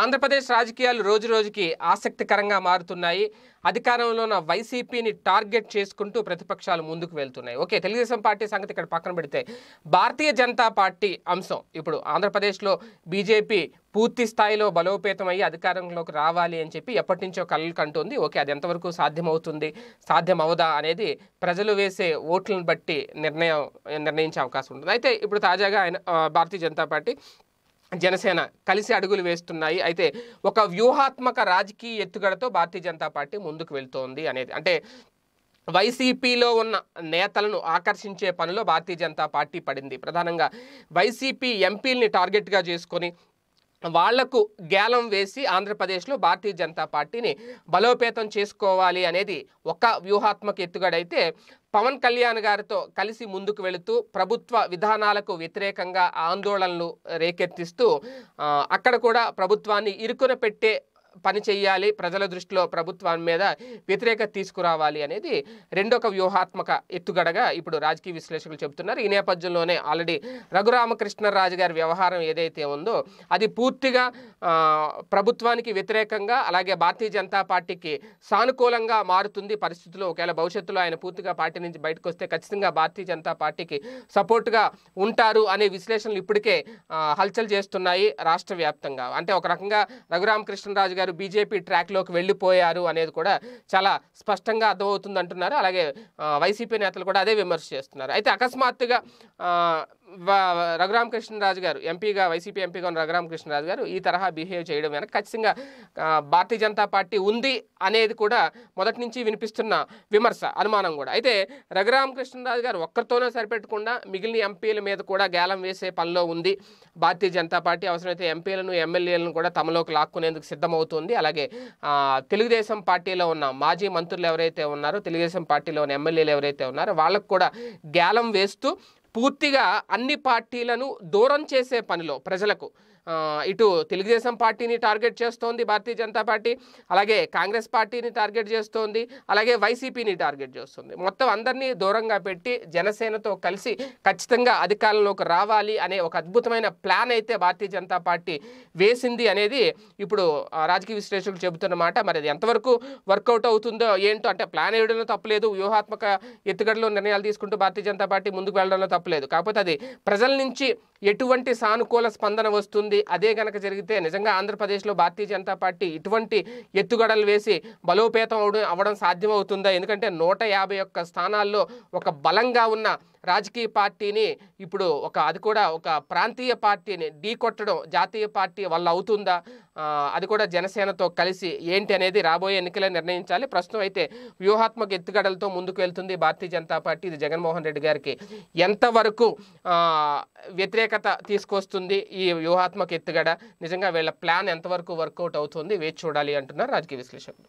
ఆంధ్రప్రదేశ్ రాజకీయాలు రోజు రోజుకి ఆసక్తికరంగా మారుతున్నాయి అధికారంలో ఉన్న వైసీపీని టార్గెట్ చేసుకుంటూ ప్రతిపక్షాలు ముందుకు వెళ్తున్నాయి ఓకే తెలుగుదేశం పార్టీ సంగతి ఇక్కడ పక్కన పెడితే భారతీయ జనతా పార్టీ అంశం ఇప్పుడు ఆంధ్రప్రదేశ్లో బీజేపీ పూర్తి స్థాయిలో బలోపేతం అయ్యి అధికారంలోకి రావాలి అని చెప్పి ఎప్పటి నుంచో కళ్ళు కంటుంది ఓకే అది ఎంతవరకు సాధ్యమవుతుంది సాధ్యం అవదా అనేది ప్రజలు వేసే ఓట్లను బట్టి నిర్ణయం నిర్ణయించే అవకాశం ఉంటుంది అయితే ఇప్పుడు తాజాగా ఆయన భారతీయ జనతా పార్టీ జనసేన కలిసి అడుగులు వేస్తున్నాయి అయితే ఒక వ్యూహాత్మక రాజకీయ ఎత్తుగడతో భారతీయ జనతా పార్టీ ముందుకు వెళ్తోంది అనేది అంటే వైసీపీలో ఉన్న నేతలను ఆకర్షించే పనిలో భారతీయ జనతా పార్టీ పడింది ప్రధానంగా వైసీపీ ఎంపీల్ని టార్గెట్గా చేసుకొని వాళ్లకు గ్యాలం వేసి ఆంధ్రప్రదేశ్లో భారతీయ జనతా పార్టీని బలోపేతం చేసుకోవాలి అనేది ఒక వ్యూహాత్మక ఎత్తుగడైతే పవన్ కళ్యాణ్ గారితో కలిసి ముందుకు వెళుతూ ప్రభుత్వ విధానాలకు వ్యతిరేకంగా ఆందోళనలు రేకెత్తిస్తూ అక్కడ కూడా ప్రభుత్వాన్ని ఇరుకున పెట్టే పని చేయాలి ప్రజల దృష్టిలో ప్రభుత్వం మీద వ్యతిరేకత తీసుకురావాలి అనేది రెండొక వ్యూహాత్మక ఎత్తుగడగా ఇప్పుడు రాజకీయ విశ్లేషకులు చెబుతున్నారు ఈ నేపథ్యంలోనే ఆల్రెడీ రఘురామకృష్ణరాజు గారి వ్యవహారం ఏదైతే ఉందో అది పూర్తిగా ప్రభుత్వానికి వ్యతిరేకంగా అలాగే భారతీయ జనతా పార్టీకి సానుకూలంగా మారుతుంది పరిస్థితుల్లో ఒకవేళ భవిష్యత్తులో ఆయన పూర్తిగా పార్టీ నుంచి బయటకు వస్తే ఖచ్చితంగా భారతీయ జనతా పార్టీకి సపోర్ట్గా ఉంటారు అనే విశ్లేషణలు ఇప్పటికే హల్చల్ చేస్తున్నాయి రాష్ట్ర వ్యాప్తంగా అంటే ఒక రకంగా రఘురామకృష్ణరాజు గారు గారు బీజేపీ ట్రాక్లోకి వెళ్ళిపోయారు అనేది కూడా చాలా స్పష్టంగా అర్థమవుతుంది అంటున్నారు అలాగే వైసీపీ నేతలు కూడా అదే విమర్శ చేస్తున్నారు అయితే అకస్మాత్తుగా రఘురామకృష్ణరాజు గారు ఎంపీగా వైసీపీ ఎంపీగా ఉన్న రఘురామకృష్ణరాజు గారు ఈ తరహా బిహేవ్ చేయడం వెనక ఖచ్చితంగా భారతీయ జనతా పార్టీ ఉంది అనేది కూడా మొదటి నుంచి వినిపిస్తున్న విమర్శ అనుమానం కూడా అయితే రఘురామకృష్ణరాజు గారు ఒక్కరితోనే సరిపెట్టకుండా మిగిలిన ఎంపీల మీద కూడా గేలం వేసే పనిలో ఉంది భారతీయ జనతా పార్టీ అవసరమైతే ఎంపీలను ఎమ్మెల్యేలను కూడా తమలోకి లాక్కునేందుకు సిద్ధమవుతుంది అలాగే తెలుగుదేశం పార్టీలో ఉన్న మాజీ మంత్రులు ఎవరైతే ఉన్నారో తెలుగుదేశం పార్టీలో ఉన్న ఎమ్మెల్యేలు ఎవరైతే ఉన్నారో వాళ్ళకు కూడా గేలం వేస్తూ పూర్తిగా అన్ని పార్టీలను దూరం చేసే పనిలో ప్రజలకు ఇటు తెలుగుదేశం పార్టీని టార్గెట్ చేస్తోంది భారతీయ జనతా పార్టీ అలాగే కాంగ్రెస్ పార్టీని టార్గెట్ చేస్తోంది అలాగే వైసీపీని టార్గెట్ చేస్తుంది మొత్తం అందరినీ దూరంగా పెట్టి జనసేనతో కలిసి ఖచ్చితంగా అధికారంలోకి రావాలి అనే ఒక అద్భుతమైన ప్లాన్ అయితే భారతీయ జనతా పార్టీ వేసింది అనేది ఇప్పుడు రాజకీయ విశ్లేషకులు చెబుతున్నమాట మరి అది ఎంతవరకు వర్కౌట్ అవుతుందో ఏంటో అంటే ప్లాన్ వేయడంలో తప్పలేదు వ్యూహాత్మక ఎత్తుగడలో నిర్ణయాలు తీసుకుంటూ భారతీయ జనతా పార్టీ ముందుకు వెళ్ళడంలో తప్పలేదు కాకపోతే అది ప్రజల నుంచి ఎటువంటి సానుకూల స్పందన వస్తుంది అదే గనక జరిగితే నిజంగా ఆంధ్రప్రదేశ్లో భారతీయ జనతా పార్టీ ఇటువంటి ఎత్తుగడలు వేసి బలోపేతం అవడం అవడం సాధ్యమవుతుందా ఎందుకంటే నూట యాభై ఒక్క స్థానాల్లో ఒక బలంగా ఉన్న రాజకీయ పార్టీని ఇప్పుడు ఒక అది కూడా ఒక ప్రాంతీయ పార్టీని ఢీ కొట్టడం జాతీయ పార్టీ వల్ల అవుతుందా అది కూడా జనసేనతో కలిసి ఏంటి అనేది రాబోయే ఎన్నికలే నిర్ణయించాలి ప్రస్తుతం అయితే వ్యూహాత్మక ఎత్తుగడలతో ముందుకు వెళ్తుంది భారతీయ జనతా పార్టీ ఇది జగన్మోహన్ రెడ్డి గారికి ఎంతవరకు వ్యతిరేకత తీసుకొస్తుంది ఈ వ్యూహాత్మక ఎత్తుగడ నిజంగా వీళ్ళ ప్లాన్ ఎంతవరకు వర్కౌట్ అవుతుంది వేచి చూడాలి అంటున్నారు రాజకీయ విశ్లేషకులు